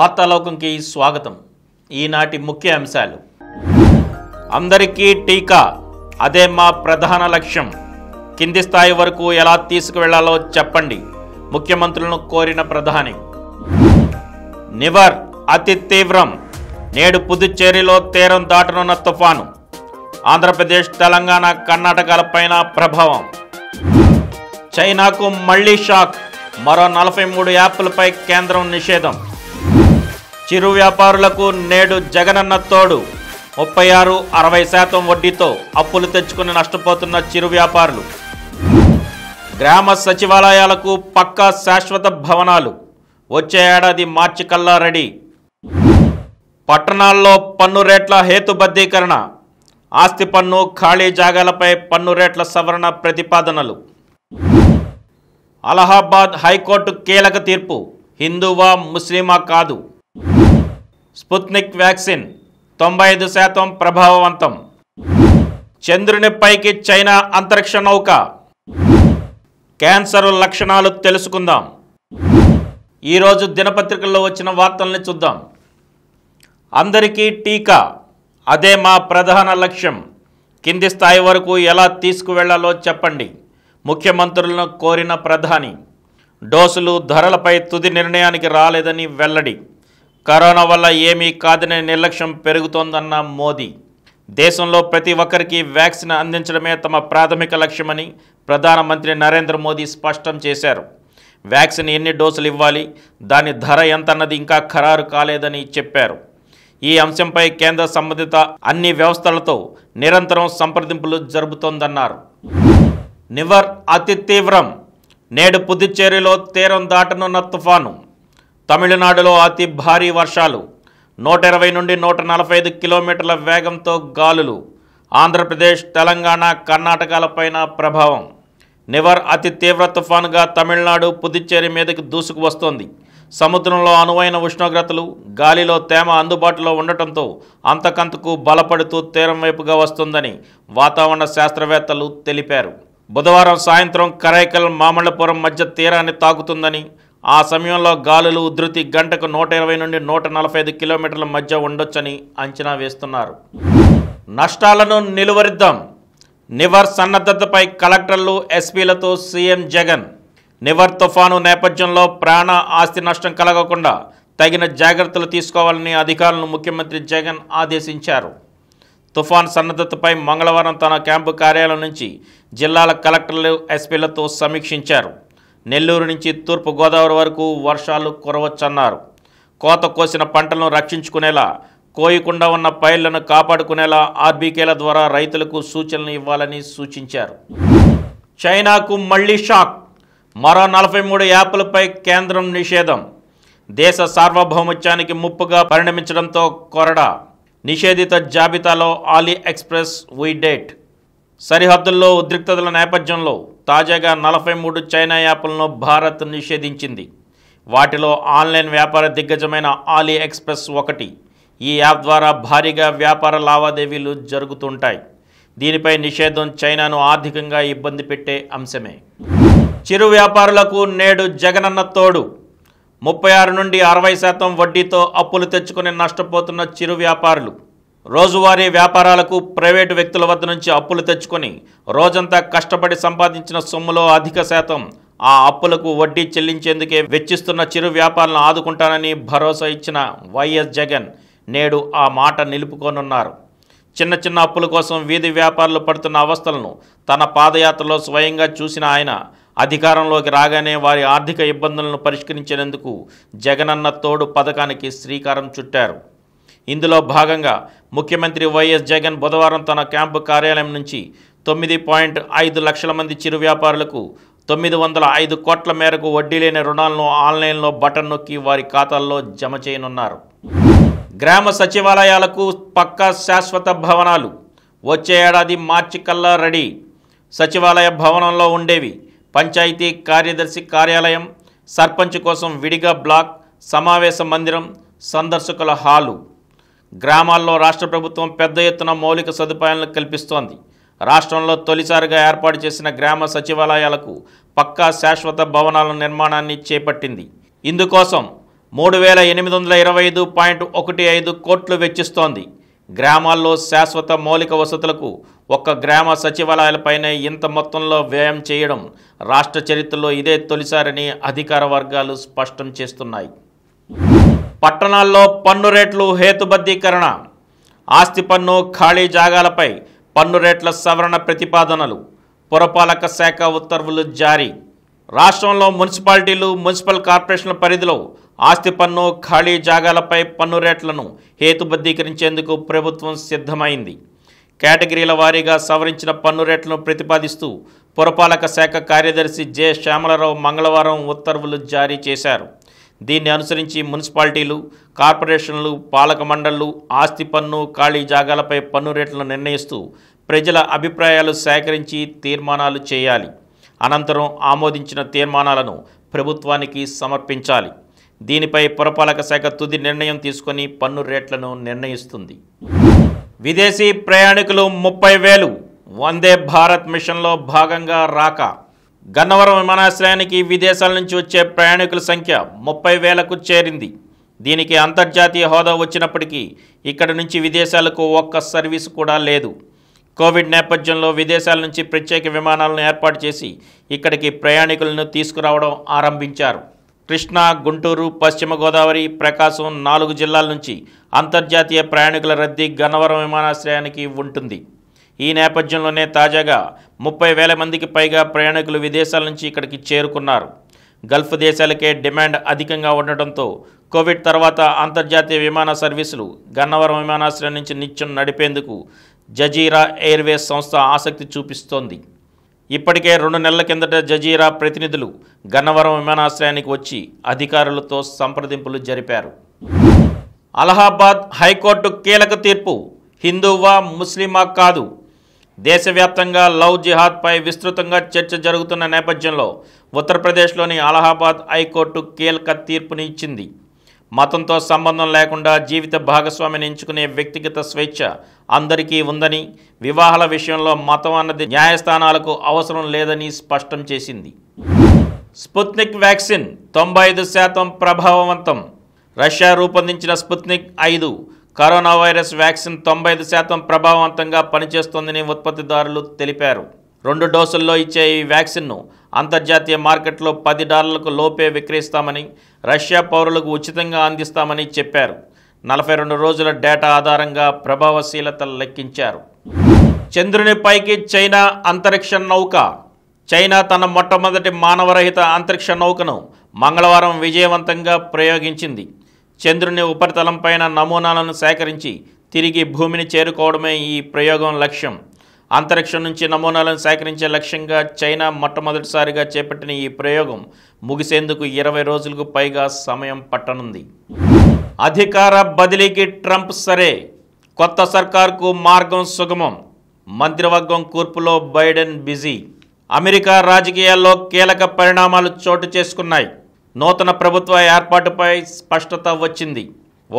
వార్తాలోకంకి స్వాగతం ఈనాటి ముఖ్య అంశాలు అందరికీ టీకా అదే మా ప్రధాన లక్ష్యం కింది స్థాయి వరకు ఎలా తీసుకువెళ్లాలో చెప్పండి ముఖ్యమంత్రులను కోరిన ప్రధాని నివర్ అతి తీవ్రం నేడు పుదుచ్చేరిలో తీరం దాటనున్న తుఫాను ఆంధ్రప్రదేశ్ తెలంగాణ కర్ణాటకలపైన ప్రభావం చైనాకు మళ్లీ షాక్ మరో నలభై మూడు యాప్లపై కేంద్రం నిషేధం చిరు వ్యాపారులకు నేడు జగనన్న తోడు ముప్పై ఆరు అరవై శాతం వడ్డీతో అప్పులు తెచ్చుకుని నష్టపోతున్న చిరు వ్యాపారులు గ్రామ సచివాలయాలకు పక్కా శాశ్వత భవనాలు వచ్చే ఏడాది మార్చి కల్లా రెడీ పట్టణాల్లో పన్ను రేట్ల హేతుబద్ధీకరణ ఆస్తి పన్ను ఖాళీ జాగాలపై పన్ను రేట్ల సవరణ ప్రతిపాదనలు అలహాబాద్ హైకోర్టు కీలక తీర్పు హిందువా ముస్లిమా కాదు స్పుత్నిక్ వ్యాక్సిన్ తొంభై ఐదు శాతం ప్రభావవంతం చంద్రుని పైకి చైనా అంతరిక్ష నౌక క్యాన్సర్ లక్షణాలు తెలుసుకుందాం ఈరోజు దినపత్రికల్లో వచ్చిన వార్తల్ని చూద్దాం అందరికీ టీకా అదే మా ప్రధాన లక్ష్యం కింది స్థాయి వరకు ఎలా తీసుకువెళ్లాలో చెప్పండి ముఖ్యమంత్రులను కోరిన ప్రధాని డోసులు ధరలపై తుది నిర్ణయానికి రాలేదని వెల్లడి కరోనా వల్ల ఏమీ కాదనే నిర్లక్ష్యం పెరుగుతోందన్న మోదీ దేశంలో ప్రతి ఒక్కరికి వ్యాక్సిన్ అందించడమే తమ ప్రాథమిక లక్ష్యమని ప్రధానమంత్రి నరేంద్ర మోదీ స్పష్టం చేశారు వ్యాక్సిన్ ఎన్ని డోసులు ఇవ్వాలి దాని ధర ఎంతన్నది ఇంకా ఖరారు కాలేదని చెప్పారు ఈ అంశంపై కేంద్ర సంబంధిత అన్ని వ్యవస్థలతో నిరంతరం సంప్రదింపులు జరుపుతోందన్నారు నివర్ అతి తీవ్రం నేడు పుదుచ్చేరిలో తీరం దాటనున్న తుఫాను తమిళనాడులో అతి భారీ వర్షాలు నూట ఇరవై నుండి నూట నలభై ఐదు కిలోమీటర్ల వేగంతో గాలులు ఆంధ్రప్రదేశ్ తెలంగాణ కర్ణాటకలపైన ప్రభావం నివర్ అతి తీవ్ర తుఫానుగా తమిళనాడు పుదుచ్చేరి మీదకి దూసుకు వస్తోంది సముద్రంలో అనువైన ఉష్ణోగ్రతలు గాలిలో తేమ అందుబాటులో ఉండటంతో అంతకంతకు బలపడుతూ తీరం వైపుగా వస్తుందని వాతావరణ శాస్త్రవేత్తలు తెలిపారు బుధవారం సాయంత్రం కరైకల్ మామల్లపురం మధ్య తీరాన్ని తాకుతుందని ఆ సమయంలో గాలులు ఉధృతి గంటకు నూట ఇరవై నుండి నూట నలభై ఐదు కిలోమీటర్ల మధ్య ఉండొచ్చని అంచనా వేస్తున్నారు నష్టాలను నిలువరిద్దాం నివర్ సన్నద్ధతపై కలెక్టర్లు ఎస్పీలతో సీఎం జగన్ నివర్ తుఫాను నేపథ్యంలో ప్రాణ ఆస్తి నష్టం కలగకుండా తగిన జాగ్రత్తలు తీసుకోవాలని అధికారులను ముఖ్యమంత్రి జగన్ ఆదేశించారు తుఫాన్ సన్నద్ధతపై మంగళవారం తన క్యాంపు కార్యాలయం నుంచి జిల్లాల కలెక్టర్లు ఎస్పీలతో సమీక్షించారు నెల్లూరు నుంచి తూర్పుగోదావరి వరకు వర్షాలు కురవచ్చన్నారు కోత కోసిన పంటలను రక్షించుకునేలా కోయకుండా ఉన్న పైర్లను కాపాడుకునేలా ఆర్బీకేల ద్వారా రైతులకు సూచనలు ఇవ్వాలని సూచించారు చైనాకు మళ్లీ షాక్ మరో నలభై మూడు యాప్లపై కేంద్రం నిషేధం దేశ సార్వభౌమత్యానికి ముప్పుగా పరిణమించడంతో కొరడా నిషేధిత జాబితాలో ఆలీ ఎక్స్ప్రెస్ డేట్ సరిహద్దుల్లో ఉద్రిక్తతల నేపథ్యంలో తాజాగా నలభై మూడు చైనా యాప్లను భారత్ నిషేధించింది వాటిలో ఆన్లైన్ వ్యాపార దిగ్గజమైన ఆలీ ఎక్స్ప్రెస్ ఒకటి ఈ యాప్ ద్వారా భారీగా వ్యాపార లావాదేవీలు జరుగుతుంటాయి దీనిపై నిషేధం చైనాను ఆర్థికంగా ఇబ్బంది పెట్టే అంశమే చిరు వ్యాపారులకు నేడు జగనన్న తోడు ముప్పై ఆరు నుండి అరవై శాతం వడ్డీతో అప్పులు తెచ్చుకుని నష్టపోతున్న చిరు వ్యాపారులు రోజువారీ వ్యాపారాలకు ప్రైవేటు వ్యక్తుల వద్ద నుంచి అప్పులు తెచ్చుకొని రోజంతా కష్టపడి సంపాదించిన సొమ్ములో అధిక శాతం ఆ అప్పులకు వడ్డీ చెల్లించేందుకే వెచ్చిస్తున్న చిరు వ్యాపారాలను ఆదుకుంటానని భరోసా ఇచ్చిన వైఎస్ జగన్ నేడు ఆ మాట నిలుపుకోనున్నారు చిన్న చిన్న అప్పుల కోసం వీధి వ్యాపారులు పడుతున్న అవస్థలను తన పాదయాత్రలో స్వయంగా చూసిన ఆయన అధికారంలోకి రాగానే వారి ఆర్థిక ఇబ్బందులను పరిష్కరించేందుకు జగనన్న తోడు పథకానికి శ్రీకారం చుట్టారు ఇందులో భాగంగా ముఖ్యమంత్రి వైఎస్ జగన్ బుధవారం తన క్యాంపు కార్యాలయం నుంచి తొమ్మిది పాయింట్ ఐదు లక్షల మంది చిరు వ్యాపారులకు తొమ్మిది వందల ఐదు కోట్ల మేరకు వడ్డీ లేని రుణాలను ఆన్లైన్లో బటన్ నొక్కి వారి ఖాతాల్లో జమ చేయనున్నారు గ్రామ సచివాలయాలకు పక్క శాశ్వత భవనాలు వచ్చే ఏడాది మార్చి కల్లా రెడీ సచివాలయ భవనంలో ఉండేవి పంచాయతీ కార్యదర్శి కార్యాలయం సర్పంచ్ కోసం విడిగా బ్లాక్ సమావేశ మందిరం సందర్శకుల హాలు గ్రామాల్లో రాష్ట్ర ప్రభుత్వం పెద్ద ఎత్తున మౌలిక సదుపాయాలను కల్పిస్తోంది రాష్ట్రంలో తొలిసారిగా ఏర్పాటు చేసిన గ్రామ సచివాలయాలకు పక్కా శాశ్వత భవనాల నిర్మాణాన్ని చేపట్టింది ఇందుకోసం మూడు వేల ఎనిమిది వందల ఇరవై ఐదు పాయింట్ ఒకటి ఐదు కోట్లు వెచ్చిస్తోంది గ్రామాల్లో శాశ్వత మౌలిక వసతులకు ఒక్క గ్రామ సచివాలయాలపైనే ఇంత మొత్తంలో వ్యయం చేయడం రాష్ట్ర చరిత్రలో ఇదే తొలిసారని అధికార వర్గాలు స్పష్టం చేస్తున్నాయి పట్టణాల్లో పన్ను రేట్లు హేతుబద్ధీకరణ ఆస్తి పన్ను ఖాళీ జాగాలపై పన్ను రేట్ల సవరణ ప్రతిపాదనలు పురపాలక శాఖ ఉత్తర్వులు జారీ రాష్ట్రంలో మున్సిపాలిటీలు మున్సిపల్ కార్పొరేషన్ల పరిధిలో ఆస్తి పన్ను ఖాళీ జాగాలపై పన్ను రేట్లను హేతుబద్ధీకరించేందుకు ప్రభుత్వం సిద్ధమైంది కేటగిరీల వారీగా సవరించిన పన్ను రేట్లను ప్రతిపాదిస్తూ పురపాలక శాఖ కార్యదర్శి జె శ్యామలరావు మంగళవారం ఉత్తర్వులు జారీ చేశారు దీన్ని అనుసరించి మున్సిపాలిటీలు కార్పొరేషన్లు పాలక మండళ్లు ఆస్తి పన్ను ఖాళీ జాగాలపై పన్ను రేట్లను నిర్ణయిస్తూ ప్రజల అభిప్రాయాలు సేకరించి తీర్మానాలు చేయాలి అనంతరం ఆమోదించిన తీర్మానాలను ప్రభుత్వానికి సమర్పించాలి దీనిపై పురపాలక శాఖ తుది నిర్ణయం తీసుకొని పన్ను రేట్లను నిర్ణయిస్తుంది విదేశీ ప్రయాణికులు ముప్పై వేలు వందే భారత్ మిషన్లో భాగంగా రాక గన్నవరం విమానాశ్రయానికి విదేశాల నుంచి వచ్చే ప్రయాణికుల సంఖ్య ముప్పై వేలకు చేరింది దీనికి అంతర్జాతీయ హోదా వచ్చినప్పటికీ ఇక్కడ నుంచి విదేశాలకు ఒక్క సర్వీస్ కూడా లేదు కోవిడ్ నేపథ్యంలో విదేశాల నుంచి ప్రత్యేక విమానాలను ఏర్పాటు చేసి ఇక్కడికి ప్రయాణికులను తీసుకురావడం ఆరంభించారు కృష్ణా గుంటూరు పశ్చిమ గోదావరి ప్రకాశం నాలుగు జిల్లాల నుంచి అంతర్జాతీయ ప్రయాణికుల రద్దీ గన్నవరం విమానాశ్రయానికి ఉంటుంది ఈ నేపథ్యంలోనే తాజాగా ముప్పై వేల మందికి పైగా ప్రయాణికులు విదేశాల నుంచి ఇక్కడికి చేరుకున్నారు గల్ఫ్ దేశాలకే డిమాండ్ అధికంగా ఉండటంతో కోవిడ్ తర్వాత అంతర్జాతీయ విమాన సర్వీసులు గన్నవరం విమానాశ్రయం నుంచి నిత్యం నడిపేందుకు జజీరా ఎయిర్వేస్ సంస్థ ఆసక్తి చూపిస్తోంది ఇప్పటికే రెండు నెలల కిందట జజీరా ప్రతినిధులు గన్నవరం విమానాశ్రయానికి వచ్చి అధికారులతో సంప్రదింపులు జరిపారు అలహాబాద్ హైకోర్టు కీలక తీర్పు హిందువా ముస్లిమా కాదు దేశవ్యాప్తంగా లవ్ జిహాద్పై విస్తృతంగా చర్చ జరుగుతున్న నేపథ్యంలో ఉత్తరప్రదేశ్లోని అలహాబాద్ హైకోర్టు కీలక తీర్పుని ఇచ్చింది మతంతో సంబంధం లేకుండా జీవిత భాగస్వామిని ఎంచుకునే వ్యక్తిగత స్వేచ్ఛ అందరికీ ఉందని వివాహాల విషయంలో మతం అన్నది న్యాయస్థానాలకు అవసరం లేదని స్పష్టం చేసింది స్పుత్నిక్ వ్యాక్సిన్ తొంభై ఐదు శాతం ప్రభావవంతం రష్యా రూపొందించిన స్పుత్నిక్ ఐదు కరోనా వైరస్ వ్యాక్సిన్ తొంభై ఐదు శాతం ప్రభావవంతంగా పనిచేస్తోందని ఉత్పత్తిదారులు తెలిపారు రెండు డోసుల్లో ఇచ్చే ఈ వ్యాక్సిన్ను అంతర్జాతీయ మార్కెట్లో పది డాలర్లకు లోపే విక్రయిస్తామని రష్యా పౌరులకు ఉచితంగా అందిస్తామని చెప్పారు నలభై రెండు రోజుల డేటా ఆధారంగా ప్రభావశీలత లెక్కించారు చంద్రుని పైకి చైనా అంతరిక్ష నౌక చైనా తన మొట్టమొదటి మానవరహిత అంతరిక్ష నౌకను మంగళవారం విజయవంతంగా ప్రయోగించింది చంద్రుని ఉపరితలం పైన నమూనాలను సేకరించి తిరిగి భూమిని చేరుకోవడమే ఈ ప్రయోగం లక్ష్యం అంతరిక్షం నుంచి నమూనాలను సేకరించే లక్ష్యంగా చైనా మొట్టమొదటిసారిగా చేపట్టిన ఈ ప్రయోగం ముగిసేందుకు ఇరవై రోజులకు పైగా సమయం పట్టనుంది అధికార బదిలీకి ట్రంప్ సరే కొత్త సర్కార్కు మార్గం సుగమం మంత్రివర్గం కూర్పులో బైడెన్ బిజీ అమెరికా రాజకీయాల్లో కీలక పరిణామాలు చోటు చేసుకున్నాయి నూతన ప్రభుత్వ ఏర్పాటుపై స్పష్టత వచ్చింది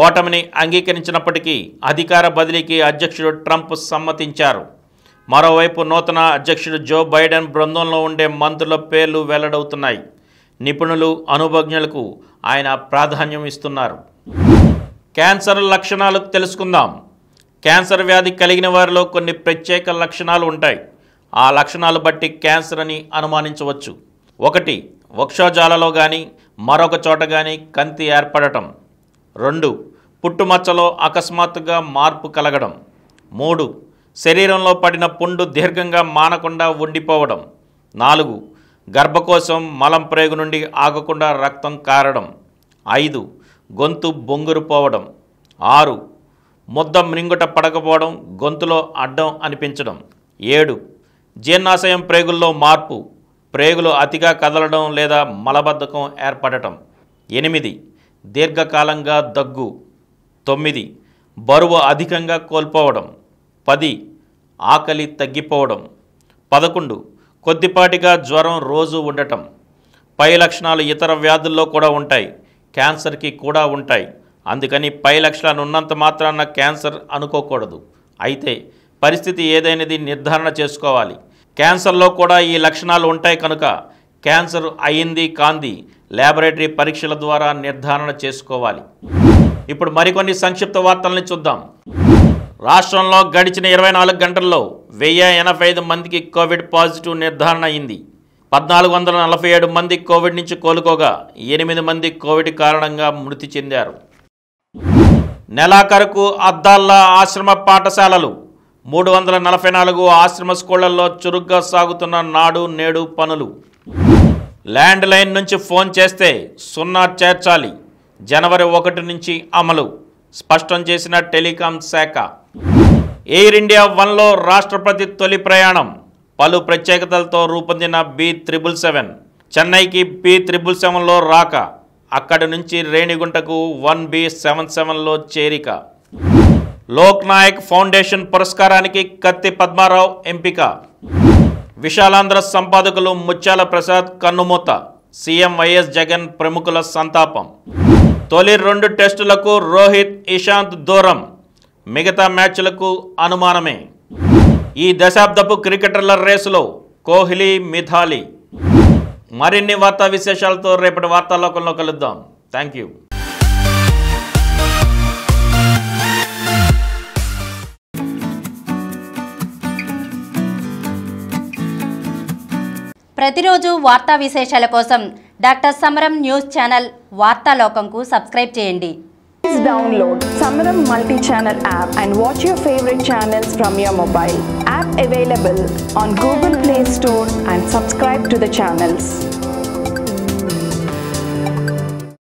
ఓటమిని అంగీకరించినప్పటికీ అధికార బదిలీకి అధ్యక్షుడు ట్రంప్ సమ్మతించారు మరోవైపు నూతన అధ్యక్షుడు జో బైడెన్ బృందంలో ఉండే మంత్రుల పేర్లు వెల్లడవుతున్నాయి నిపుణులు అనుభజ్ఞులకు ఆయన ప్రాధాన్యం ఇస్తున్నారు క్యాన్సర్ లక్షణాలు తెలుసుకుందాం క్యాన్సర్ వ్యాధి కలిగిన వారిలో కొన్ని ప్రత్యేక లక్షణాలు ఉంటాయి ఆ లక్షణాలు బట్టి క్యాన్సర్ అని అనుమానించవచ్చు ఒకటి వక్షోజాలలో కానీ మరొక చోట కానీ కంతి ఏర్పడటం రెండు పుట్టుమచ్చలో అకస్మాత్తుగా మార్పు కలగడం మూడు శరీరంలో పడిన పుండు దీర్ఘంగా మానకుండా ఉండిపోవడం నాలుగు గర్భకోశం మలం ప్రేగు నుండి ఆగకుండా రక్తం కారడం ఐదు గొంతు బొంగురుపోవడం ఆరు ముద్ద మ్రింగుట పడకపోవడం గొంతులో అడ్డం అనిపించడం ఏడు జీర్ణాశయం ప్రేగుల్లో మార్పు ప్రేగులు అతిగా కదలడం లేదా మలబద్ధకం ఏర్పడటం ఎనిమిది దీర్ఘకాలంగా దగ్గు తొమ్మిది బరువు అధికంగా కోల్పోవడం పది ఆకలి తగ్గిపోవడం పదకొండు కొద్దిపాటిగా జ్వరం రోజు ఉండటం పై లక్షణాలు ఇతర వ్యాధుల్లో కూడా ఉంటాయి క్యాన్సర్కి కూడా ఉంటాయి అందుకని పై లక్షణాలు ఉన్నంత మాత్రాన క్యాన్సర్ అనుకోకూడదు అయితే పరిస్థితి ఏదైనది నిర్ధారణ చేసుకోవాలి క్యాన్సర్లో కూడా ఈ లక్షణాలు ఉంటాయి కనుక క్యాన్సర్ అయింది కాంది ల్యాబొరేటరీ పరీక్షల ద్వారా నిర్ధారణ చేసుకోవాలి ఇప్పుడు మరికొన్ని సంక్షిప్త వార్తల్ని చూద్దాం రాష్ట్రంలో గడిచిన ఇరవై నాలుగు గంటల్లో వెయ్యి ఎనభై ఐదు మందికి కోవిడ్ పాజిటివ్ నిర్ధారణ అయింది పద్నాలుగు వందల నలభై ఏడు మంది కోవిడ్ నుంచి కోలుకోగా ఎనిమిది మంది కోవిడ్ కారణంగా మృతి చెందారు నెలాఖరుకు అద్దాల్లా ఆశ్రమ పాఠశాలలు మూడు వందల నలభై నాలుగు ఆశ్రమ స్కూళ్లలో చురుగ్గా సాగుతున్న నాడు నేడు పనులు ల్యాండ్ లైన్ నుంచి ఫోన్ చేస్తే సున్నా చేర్చాలి జనవరి ఒకటి నుంచి అమలు స్పష్టం చేసిన టెలికాం శాఖ ఎయిర్ ఇండియా వన్లో రాష్ట్రపతి తొలి ప్రయాణం పలు ప్రత్యేకతలతో రూపొందిన బి త్రిబుల్ సెవెన్ చెన్నైకి బి త్రిబుల్ సెవెన్లో రాక అక్కడి నుంచి రేణిగుంటకు వన్ బి సెవెన్ సెవెన్లో చేరిక లోక్నాయక్ ఫౌండేషన్ పురస్కారానికి కత్తి పద్మారావు ఎంపిక విశాలాంధ్ర సంపాదకులు ముత్యాల ప్రసాద్ కన్నుమూత సీఎం వైఎస్ జగన్ ప్రముఖుల సంతాపం తొలి రెండు టెస్టులకు రోహిత్ ఇషాంత్ దూరం మిగతా మ్యాచ్లకు అనుమానమే ఈ దశాబ్దపు క్రికెటర్ల రేసులో కోహ్లీ మిథాలీ మరిన్ని వార్తా విశేషాలతో రేపటి వార్తాలోకంలో కలుద్దాం థ్యాంక్ యూ ప్రతిరోజు వార్తా విశేషాల కోసం డాక్టర్ సమరం న్యూస్ ఛానల్ వార్తాలోకంకు సబ్స్క్రైబ్ చేయండి Please download Samaram multi-channel app and watch your favorite channels from your mobile. App available on Google Play Store and subscribe to the channels.